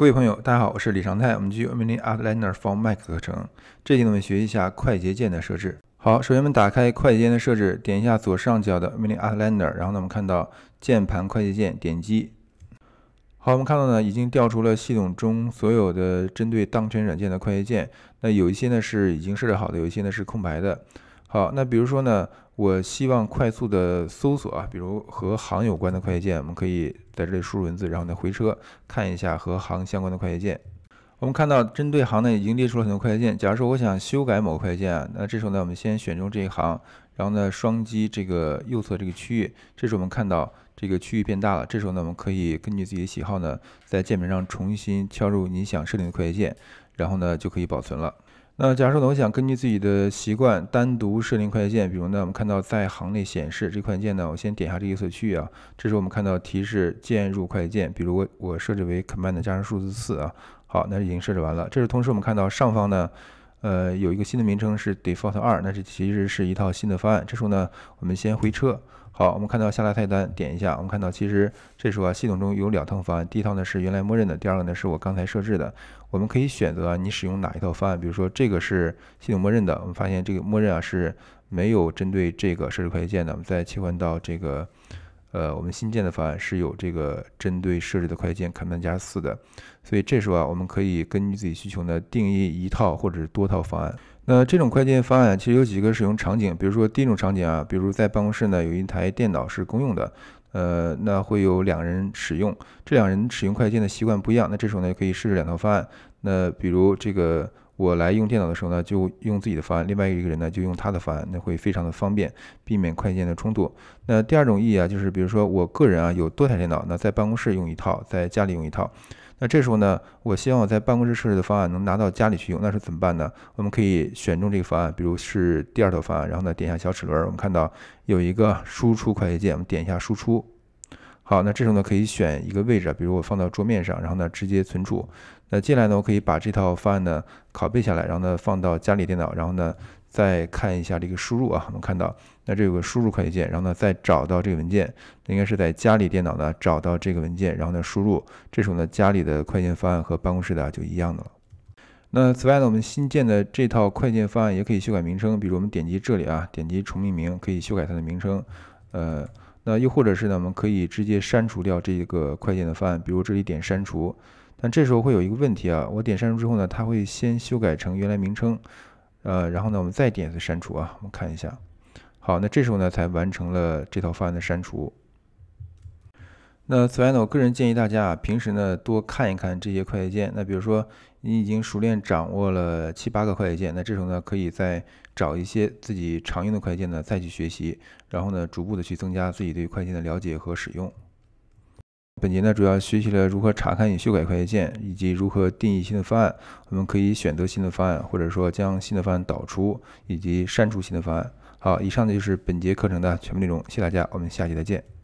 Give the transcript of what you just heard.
各位朋友，大家好，我是李长泰。我们继续《m i n i Art Lander for Mac》课程，这期呢我们学习一下快捷键的设置。好，首先我们打开快捷键的设置，点一下左上角的 Mini Art Lander，然后呢我们看到键盘快捷键，点击。好，我们看到呢已经调出了系统中所有的针对当前软件的快捷键。那有一些呢是已经设置好的，有一些呢是空白的。好，那比如说呢。我希望快速的搜索啊，比如和“行有关的快捷键，我们可以在这里输入文字，然后呢回车，看一下和“行相关的快捷键。我们看到针对“行呢已经列出了很多快捷键。假如说我想修改某个快捷键，啊，那这时候呢，我们先选中这一行，然后呢双击这个右侧这个区域，这时我们看到这个区域变大了。这时候呢，我们可以根据自己的喜好呢，在键盘上重新敲入你想设定的快捷键，然后呢就可以保存了。那假设呢？我想根据自己的习惯单独设定快捷键，比如呢，我们看到在行内显示这块键呢，我先点一下这个色区域啊，这时候我们看到提示键入快捷键，比如我我设置为 Command 加上数字四啊，好，那已经设置完了。这是同时我们看到上方呢，呃，有一个新的名称是 Default 二，那这其实是一套新的方案。这时候呢，我们先回车。好，我们看到下拉菜单，点一下，我们看到其实这时候啊，系统中有两套方案，第一套呢是原来默认的，第二个呢是我刚才设置的，我们可以选择你使用哪一套方案，比如说这个是系统默认的，我们发现这个默认啊是没有针对这个设置快捷键的，我们再切换到这个。呃，我们新建的方案是有这个针对设置的快件 Command 加四的，所以这时候啊，我们可以根据自己需求呢，定义一套或者是多套方案。那这种快捷方案其实有几个使用场景，比如说第一种场景啊，比如在办公室呢有一台电脑是公用的，呃，那会有两人使用，这两人使用快件的习惯不一样，那这时候呢可以设置两套方案。那比如这个。我来用电脑的时候呢，就用自己的方案；另外一个人呢，就用他的方案，那会非常的方便，避免快捷键的冲突。那第二种意义啊，就是比如说我个人啊有多台电脑，那在办公室用一套，在家里用一套。那这时候呢，我希望我在办公室设置的方案能拿到家里去用，那是怎么办呢？我们可以选中这个方案，比如是第二套方案，然后呢点一下小齿轮，我们看到有一个输出快捷键，我们点一下输出。好，那这时候呢，可以选一个位置，比如我放到桌面上，然后呢直接存储。那接下来呢，我可以把这套方案呢拷贝下来，然后呢放到家里电脑，然后呢再看一下这个输入啊。我们看到，那这有个输入快捷键，然后呢再找到这个文件，应该是在家里电脑呢找到这个文件，然后呢输入。这时候呢，家里的快捷方案和办公室的就一样的了。那此外呢，我们新建的这套快捷方案也可以修改名称，比如我们点击这里啊，点击重命名，可以修改它的名称，呃。那又或者是呢？我们可以直接删除掉这个快捷的方案，比如这里点删除。但这时候会有一个问题啊，我点删除之后呢，它会先修改成原来名称，呃，然后呢，我们再点一次删除啊，我们看一下。好，那这时候呢，才完成了这套方案的删除。那此外呢，我个人建议大家啊，平时呢多看一看这些快捷键。那比如说，你已经熟练掌握了七八个快捷键，那这时候呢，可以再找一些自己常用的快捷键呢再去学习，然后呢，逐步的去增加自己对快捷键的了解和使用。本节呢主要学习了如何查看与修改快捷键，以及如何定义新的方案。我们可以选择新的方案，或者说将新的方案导出，以及删除新的方案。好，以上呢就是本节课程的全部内容。谢谢大家，我们下期再见。